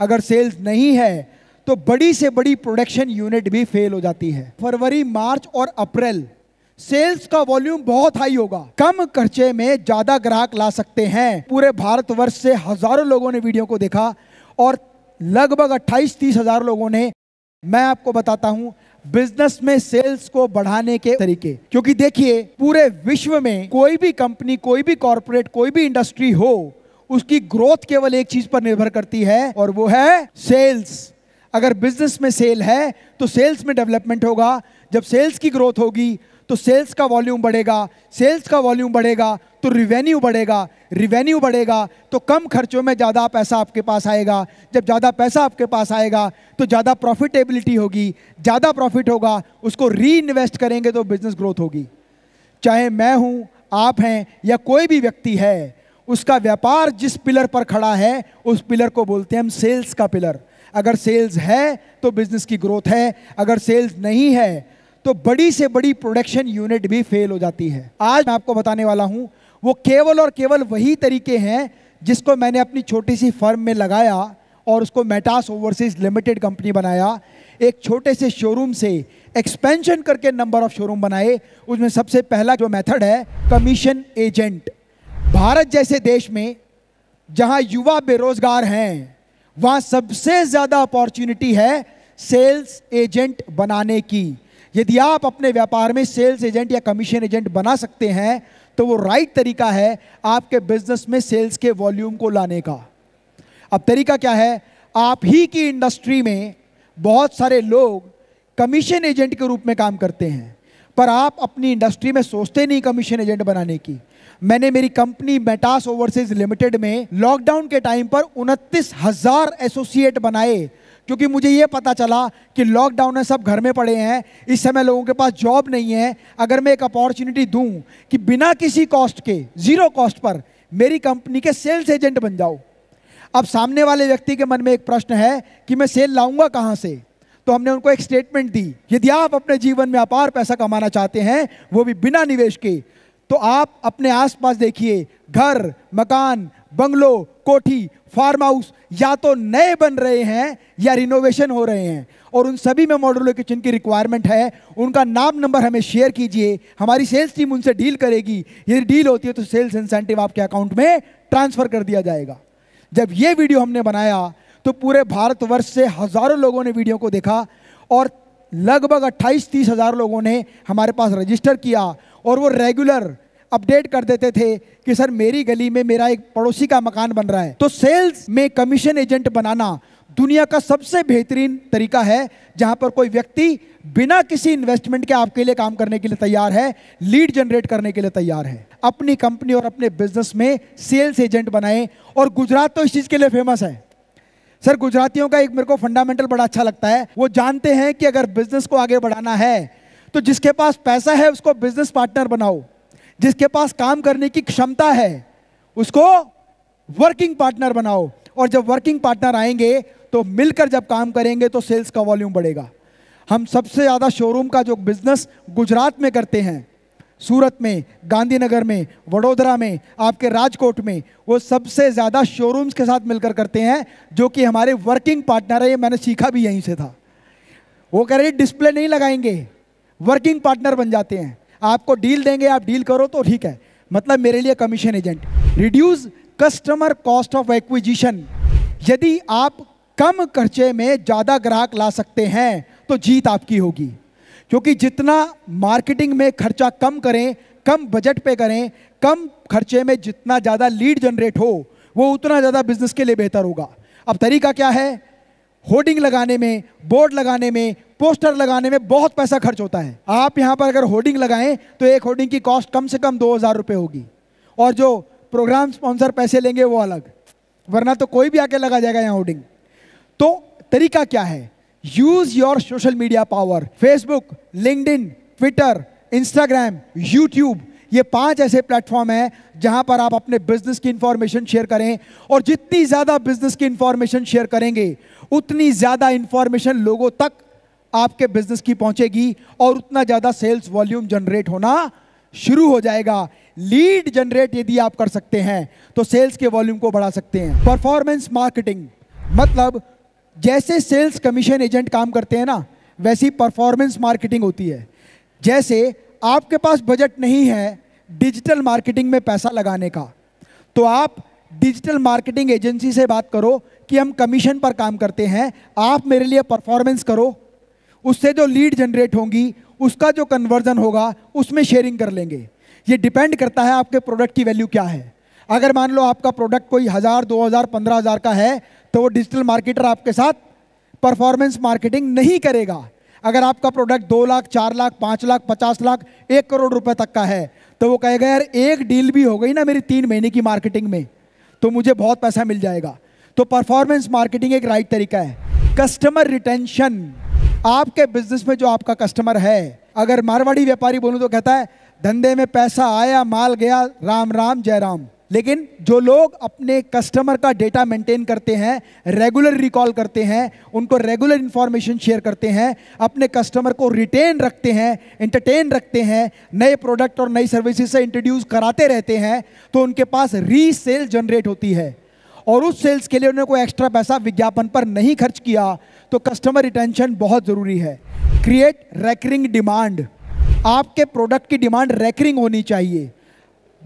अगर सेल्स नहीं है तो बड़ी से बड़ी प्रोडक्शन यूनिट भी फेल हो जाती है फरवरी मार्च और अप्रैल सेल्स का वॉल्यूम बहुत हाई होगा कम खर्चे में ज्यादा ग्राहक ला सकते हैं पूरे भारतवर्ष से हजारों लोगों ने वीडियो को देखा और लगभग अट्ठाईस तीस हजार लोगों ने मैं आपको बताता हूं बिजनेस में सेल्स को बढ़ाने के तरीके क्योंकि देखिए पूरे विश्व में कोई भी कंपनी कोई भी कॉरपोरेट कोई भी इंडस्ट्री हो उसकी ग्रोथ केवल एक चीज पर निर्भर करती है और वो है सेल्स अगर बिजनेस में सेल है तो सेल्स में डेवलपमेंट होगा जब सेल्स की ग्रोथ होगी तो सेल्स का वॉल्यूम बढ़ेगा सेल्स का वॉल्यूम बढ़ेगा तो रिवेन्यू बढ़ेगा रिवेन्यू बढ़ेगा तो कम खर्चों में ज़्यादा पैसा आपके पास आएगा जब ज़्यादा पैसा आपके पास आएगा तो ज़्यादा प्रॉफिटेबिलिटी होगी ज़्यादा प्रॉफिट होगा उसको री इन्वेस्ट करेंगे तो बिज़नेस ग्रोथ होगी चाहे मैं हूँ आप हैं या कोई भी व्यक्ति है उसका व्यापार जिस पिलर पर खड़ा है उस पिलर को बोलते हैं हम सेल्स का पिलर अगर सेल्स है तो बिजनेस की ग्रोथ है अगर सेल्स नहीं है तो बड़ी से बड़ी प्रोडक्शन यूनिट भी फेल हो जाती है आज मैं आपको बताने वाला हूं वो केवल और केवल वही तरीके हैं जिसको मैंने अपनी छोटी सी फर्म में लगाया और उसको मेटास ओवरसीज लिमिटेड कंपनी बनाया एक छोटे से शोरूम से एक्सपेंशन करके नंबर ऑफ शोरूम बनाए उसमें सबसे पहला जो मेथड है कमीशन एजेंट भारत जैसे देश में जहां युवा बेरोजगार हैं वहां सबसे ज़्यादा अपॉर्चुनिटी है सेल्स एजेंट बनाने की यदि आप अपने व्यापार में सेल्स एजेंट या कमीशन एजेंट बना सकते हैं तो वो राइट तरीका है आपके बिजनेस में सेल्स के वॉल्यूम को लाने का अब तरीका क्या है आप ही की इंडस्ट्री में बहुत सारे लोग कमीशन एजेंट के रूप में काम करते हैं पर आप अपनी इंडस्ट्री में सोचते नहीं कमीशन एजेंट बनाने की मैंने मेरी कंपनी मेटास ओवरसीज लिमिटेड में लॉकडाउन के टाइम पर उनतीस हजार एसोसिएट बनाए क्योंकि मुझे ये पता चला कि लॉकडाउन में सब घर में पड़े हैं इस समय लोगों के पास जॉब नहीं है अगर मैं एक अपॉर्चुनिटी दूं कि बिना किसी कॉस्ट के ज़ीरो कॉस्ट पर मेरी कंपनी के सेल्स एजेंट बन जाओ अब सामने वाले व्यक्ति के मन में एक प्रश्न है कि मैं सेल लाऊंगा कहाँ से तो हमने उनको एक स्टेटमेंट दी यदि आप अपने जीवन में अपार पैसा कमाना चाहते हैं वो भी बिना निवेश के तो आप अपने आसपास देखिए घर मकान बंगलो कोठी फार्म हाउस या तो नए बन रहे हैं या रिनोवेशन हो रहे हैं और उन सभी में मॉडलों किचन की रिक्वायरमेंट है उनका नाम नंबर हमें शेयर कीजिए हमारी सेल्स टीम उनसे डील करेगी यदि डील होती है तो सेल्स इंसेंटिव आपके अकाउंट में ट्रांसफ़र कर दिया जाएगा जब ये वीडियो हमने बनाया तो पूरे भारतवर्ष से हज़ारों लोगों ने वीडियो को देखा और लगभग अट्ठाईस तीस हज़ार लोगों ने हमारे पास रजिस्टर किया और वो रेगुलर अपडेट कर देते थे कि सर मेरी गली में मेरा एक पड़ोसी का मकान बन रहा है तो सेल्स में कमीशन एजेंट बनाना दुनिया का सबसे बेहतरीन तरीका है जहां पर कोई व्यक्ति बिना किसी इन्वेस्टमेंट के आपके लिए काम करने के लिए तैयार है लीड जनरेट करने के लिए तैयार है अपनी कंपनी और अपने बिजनेस में सेल्स एजेंट बनाए और गुजरात तो इस चीज़ के लिए फेमस है सर गुजरातियों का एक मेरे को फंडामेंटल बड़ा अच्छा लगता है वो जानते हैं कि अगर बिजनेस को आगे बढ़ाना है तो जिसके पास पैसा है उसको बिजनेस पार्टनर बनाओ जिसके पास काम करने की क्षमता है उसको वर्किंग पार्टनर बनाओ और जब वर्किंग पार्टनर आएंगे तो मिलकर जब काम करेंगे तो सेल्स का वॉल्यूम बढ़ेगा हम सबसे ज़्यादा शोरूम का जो बिज़नेस गुजरात में करते हैं सूरत में गांधीनगर में वडोदरा में आपके राजकोट में वो सबसे ज़्यादा शोरूम्स के साथ मिलकर करते हैं जो कि हमारे वर्किंग पार्टनर है ये मैंने सीखा भी यहीं से था वो कह रहे डिस्प्ले नहीं लगाएंगे वर्किंग पार्टनर बन जाते हैं आपको डील देंगे आप डील करो तो ठीक है मतलब मेरे लिए commission agent reduce customer cost of acquisition यदि आप कम खर्चे में ज़्यादा ग्राहक ला सकते हैं तो जीत आपकी होगी क्योंकि जितना मार्केटिंग में खर्चा कम करें कम बजट पे करें कम खर्चे में जितना ज़्यादा लीड जनरेट हो वो उतना ज़्यादा बिजनेस के लिए बेहतर होगा अब तरीका क्या है होर्डिंग लगाने में बोर्ड लगाने में पोस्टर लगाने में बहुत पैसा खर्च होता है आप यहाँ पर अगर होर्डिंग लगाएं तो एक होर्डिंग की कॉस्ट कम से कम दो हज़ार रुपये होगी और जो प्रोग्राम स्पॉन्सर पैसे लेंगे वो अलग वरना तो कोई भी आके लगा जाएगा यहाँ होर्डिंग तो तरीका क्या है use your social media power Facebook LinkedIn Twitter Instagram YouTube ये पांच ऐसे प्लेटफॉर्म हैं जहां पर आप अपने बिजनेस की इंफॉर्मेशन शेयर करें और जितनी ज्यादा बिजनेस की इंफॉर्मेशन शेयर करेंगे उतनी ज्यादा इंफॉर्मेशन लोगों तक आपके बिजनेस की पहुंचेगी और उतना ज़्यादा सेल्स वॉल्यूम जनरेट होना शुरू हो जाएगा लीड जनरेट यदि आप कर सकते हैं तो सेल्स के वॉल्यूम को बढ़ा सकते हैं परफॉर्मेंस मार्केटिंग मतलब जैसे सेल्स कमीशन एजेंट काम करते हैं ना वैसी परफॉर्मेंस मार्केटिंग होती है जैसे आपके पास बजट नहीं है डिजिटल मार्केटिंग में पैसा लगाने का तो आप डिजिटल मार्केटिंग एजेंसी से बात करो कि हम कमीशन पर काम करते हैं आप मेरे लिए परफॉर्मेंस करो उससे जो लीड जनरेट होंगी उसका जो कन्वर्जन होगा उसमें शेयरिंग कर लेंगे ये डिपेंड करता है आपके प्रोडक्ट की वैल्यू क्या है अगर मान लो आपका प्रोडक्ट कोई हज़ार दो हज़ार पंद्रह हज़ार का है तो वो डिजिटल मार्केटर आपके साथ परफॉर्मेंस मार्केटिंग नहीं करेगा अगर आपका प्रोडक्ट दो लाख चार लाख पाँच लाख पचास लाख एक करोड़ रुपए तक का है तो वो कहेगा यार एक डील भी हो गई ना मेरी तीन महीने की मार्केटिंग में तो मुझे बहुत पैसा मिल जाएगा तो परफॉर्मेंस मार्केटिंग एक राइट तरीका है कस्टमर रिटेंशन आपके बिजनेस में जो आपका कस्टमर है अगर मारवाड़ी व्यापारी बोलूं तो कहता है धंधे में पैसा आया माल गया राम राम जय राम लेकिन जो लोग अपने कस्टमर का डेटा मेंटेन करते हैं रेगुलर रिकॉल करते हैं उनको रेगुलर इंफॉर्मेशन शेयर करते हैं अपने कस्टमर को रिटेन रखते हैं इंटरटेन रखते हैं नए प्रोडक्ट और नई सर्विसेज से इंट्रोड्यूस कराते रहते हैं तो उनके पास रीसेल जनरेट होती है और उस सेल्स के लिए उन्होंने कोई एक्स्ट्रा पैसा विज्ञापन पर नहीं खर्च किया तो कस्टमर रिटेंशन बहुत ज़रूरी है क्रिएट रैकरिंग डिमांड आपके प्रोडक्ट की डिमांड रैकरिंग होनी चाहिए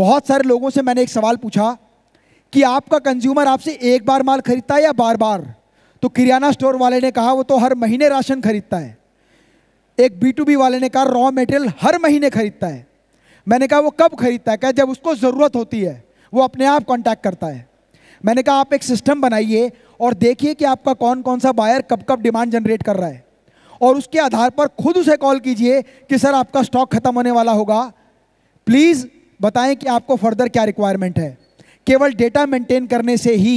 बहुत सारे लोगों से मैंने एक सवाल पूछा कि आपका कंज्यूमर आपसे एक बार माल खरीदता है या बार बार तो किराना स्टोर वाले ने कहा वो तो हर महीने राशन खरीदता है एक बी टू बी वाले ने कहा रॉ मटेरियल हर महीने खरीदता है मैंने कहा वो कब खरीदता है क्या जब उसको ज़रूरत होती है वो अपने आप कॉन्टैक्ट करता है मैंने कहा आप एक सिस्टम बनाइए और देखिए कि आपका कौन कौन सा बायर कब कब डिमांड जनरेट कर रहा है और उसके आधार पर खुद उसे कॉल कीजिए कि सर आपका स्टॉक खत्म होने वाला होगा प्लीज़ बताएं कि आपको फर्दर क्या रिक्वायरमेंट है केवल डेटा मेंटेन करने से ही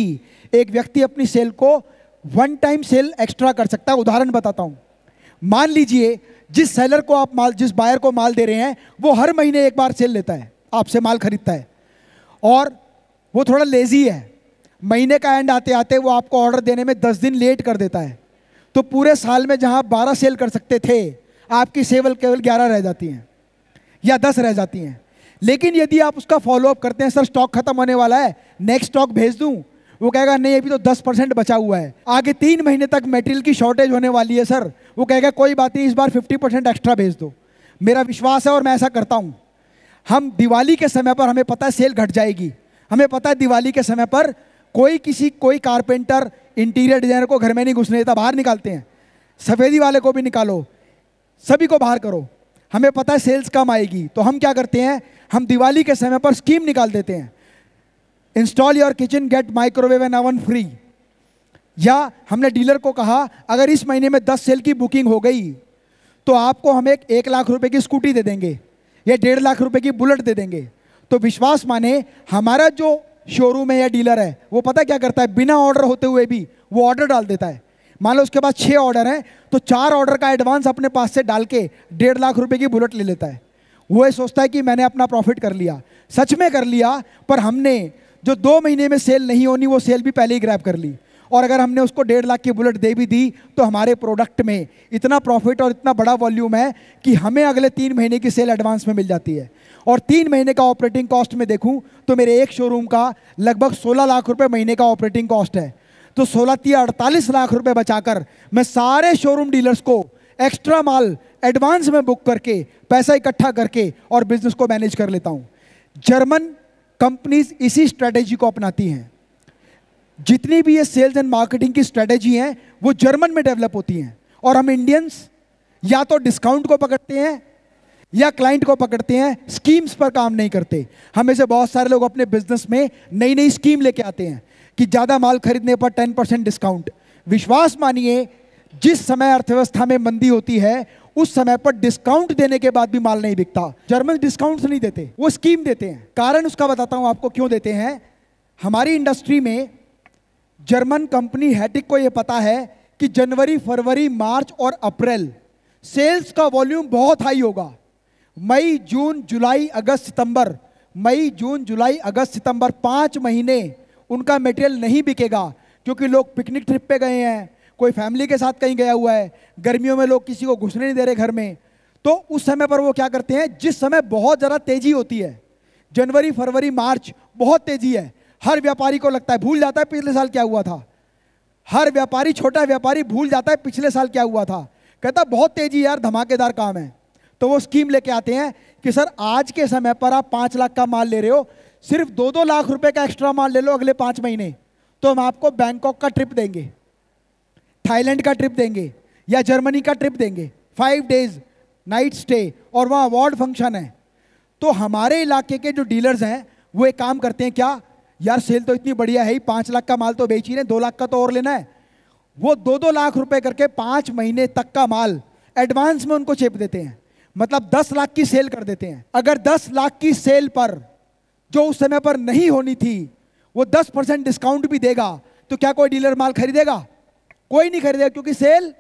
एक व्यक्ति अपनी सेल को वन टाइम सेल एक्स्ट्रा कर सकता है उदाहरण बताता हूं मान लीजिए जिस सेलर को आप माल जिस बायर को माल दे रहे हैं वो हर महीने एक बार सेल लेता है आपसे माल खरीदता है और वो थोड़ा लेजी है महीने का एंड आते आते वो आपको ऑर्डर देने में दस दिन लेट कर देता है तो पूरे साल में जहाँ आप बारह सेल कर सकते थे आपकी सेवल केवल ग्यारह रह जाती हैं या दस रह जाती हैं लेकिन यदि आप उसका फॉलोअप करते हैं सर स्टॉक खत्म होने वाला है नेक्स्ट स्टॉक भेज दूँ वो कहेगा नहीं अभी तो दस परसेंट बचा हुआ है आगे तीन महीने तक मेटेरियल की शॉर्टेज होने वाली है सर वो कहेगा कोई बात नहीं इस बार फिफ्टी परसेंट एक्स्ट्रा भेज दो मेरा विश्वास है और मैं ऐसा करता हूँ हम दिवाली के समय पर हमें पता है सेल घट जाएगी हमें पता है दिवाली के समय पर कोई किसी कोई कारपेंटर इंटीरियर डिजाइनर को घर में नहीं घुसने देता बाहर निकालते हैं सफेदी वाले को भी निकालो सभी को बाहर करो हमें पता है सेल्स कम आएगी तो हम क्या करते हैं हम दिवाली के समय पर स्कीम निकाल देते हैं install your kitchen get microwave an oven free या हमने डीलर को कहा अगर इस महीने में दस सेल की बुकिंग हो गई तो आपको हम एक एक लाख रुपए की स्कूटी दे देंगे या डेढ़ लाख रुपए की बुलेट दे देंगे तो विश्वास माने हमारा जो शोरूम है या डीलर है वो पता क्या करता है बिना ऑर्डर होते हुए भी वो ऑर्डर डाल देता है मान लो उसके पास छः ऑर्डर हैं तो चार ऑर्डर का एडवांस अपने पास से डाल के डेढ़ लाख रुपए की बुलेट ले लेता है वो ये सोचता है कि मैंने अपना प्रॉफिट कर लिया सच में कर लिया पर हमने जो दो महीने में सेल नहीं होनी वो सेल भी पहले ही ग्रैप कर ली और अगर हमने उसको डेढ़ लाख की बुलेट दे भी दी तो हमारे प्रोडक्ट में इतना प्रॉफिट और इतना बड़ा वॉल्यूम है कि हमें अगले तीन महीने की सेल एडवांस में मिल जाती है और तीन महीने का ऑपरेटिंग कॉस्ट में देखूँ तो मेरे एक शोरूम का लगभग सोलह लाख रुपये महीने का ऑपरेटिंग कॉस्ट है तो सोलह ती अड़तालीस लाख रुपये बचाकर मैं सारे शोरूम डीलर्स को एक्स्ट्रा माल एडवांस में बुक करके पैसा इकट्ठा करके और बिजनेस को मैनेज कर लेता हूँ जर्मन कंपनीज इसी स्ट्रेटेजी को अपनाती हैं जितनी भी ये सेल्स एंड मार्केटिंग की स्ट्रेटेजी हैं वो जर्मन में डेवलप होती हैं और हम इंडियंस या तो डिस्काउंट को पकड़ते हैं या क्लाइंट को पकड़ते हैं स्कीम्स पर काम नहीं करते हमें से बहुत सारे लोग अपने बिजनेस में नई नई स्कीम लेके आते हैं कि ज़्यादा माल खरीदने पर टेन परसेंट डिस्काउंट विश्वास मानिए जिस समय अर्थव्यवस्था में मंदी होती है उस समय पर डिस्काउंट देने के बाद भी माल नहीं बिकता जर्मन डिस्काउंट नहीं देते वो स्कीम देते हैं कारण उसका बताता हूँ आपको क्यों देते हैं हमारी इंडस्ट्री में जर्मन कंपनी हैटिक को यह पता है कि जनवरी फरवरी मार्च और अप्रैल सेल्स का वॉल्यूम बहुत हाई होगा मई जून जुलाई अगस्त सितंबर मई जून जुलाई अगस्त सितंबर पाँच महीने उनका मटेरियल नहीं बिकेगा क्योंकि लोग पिकनिक ट्रिप पे गए हैं कोई फैमिली के साथ कहीं गया हुआ है गर्मियों में लोग किसी को घुसने नहीं दे रहे घर में तो उस समय पर वो क्या करते हैं जिस समय बहुत ज़्यादा तेज़ी होती है जनवरी फरवरी मार्च बहुत तेज़ी है हर व्यापारी को लगता है भूल जाता है पिछले साल क्या हुआ था हर व्यापारी छोटा व्यापारी भूल जाता है पिछले साल क्या हुआ था कहता बहुत तेजी यार धमाकेदार काम है तो वो स्कीम लेके आते हैं कि सर आज के समय पर आप पाँच लाख का माल ले रहे हो सिर्फ दो दो लाख रुपए का एक्स्ट्रा माल ले लो अगले पाँच महीने तो हम आपको बैंकॉक का ट्रिप देंगे थाईलैंड का ट्रिप देंगे या जर्मनी का ट्रिप देंगे फाइव डेज नाइट स्टे और वहाँ अवार्ड फंक्शन है तो हमारे इलाके के जो डीलर्स हैं वो एक काम करते हैं क्या यार सेल तो इतनी बढ़िया है ही पांच लाख का माल तो बेच ही रहे दो लाख का तो और लेना है वो दो दो लाख रुपए करके पांच महीने तक का माल एडवांस में उनको चेप देते हैं मतलब दस लाख की सेल कर देते हैं अगर दस लाख की सेल पर जो उस समय पर नहीं होनी थी वो दस परसेंट डिस्काउंट भी देगा तो क्या कोई डीलर माल खरीदेगा कोई नहीं खरीदेगा क्योंकि सेल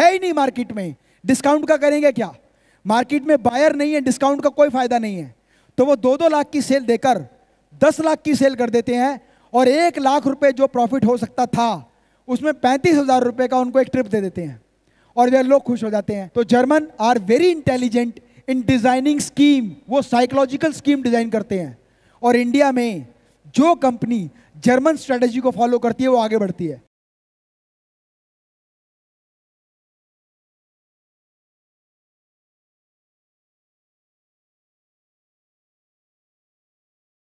है ही नहीं मार्केट में डिस्काउंट का करेंगे क्या मार्केट में बायर नहीं है डिस्काउंट का कोई फायदा नहीं है तो वो दो दो लाख की सेल देकर दस लाख की सेल कर देते हैं और एक लाख रुपए जो प्रॉफिट हो सकता था उसमें पैंतीस हजार रुपए का उनको एक ट्रिप दे देते हैं और वे लोग खुश हो जाते हैं तो German are very intelligent in designing scheme वो साइकोलॉजिकल स्कीम डिजाइन करते हैं और इंडिया में जो कंपनी जर्मन स्ट्रेटेजी को फॉलो करती है वो आगे बढ़ती है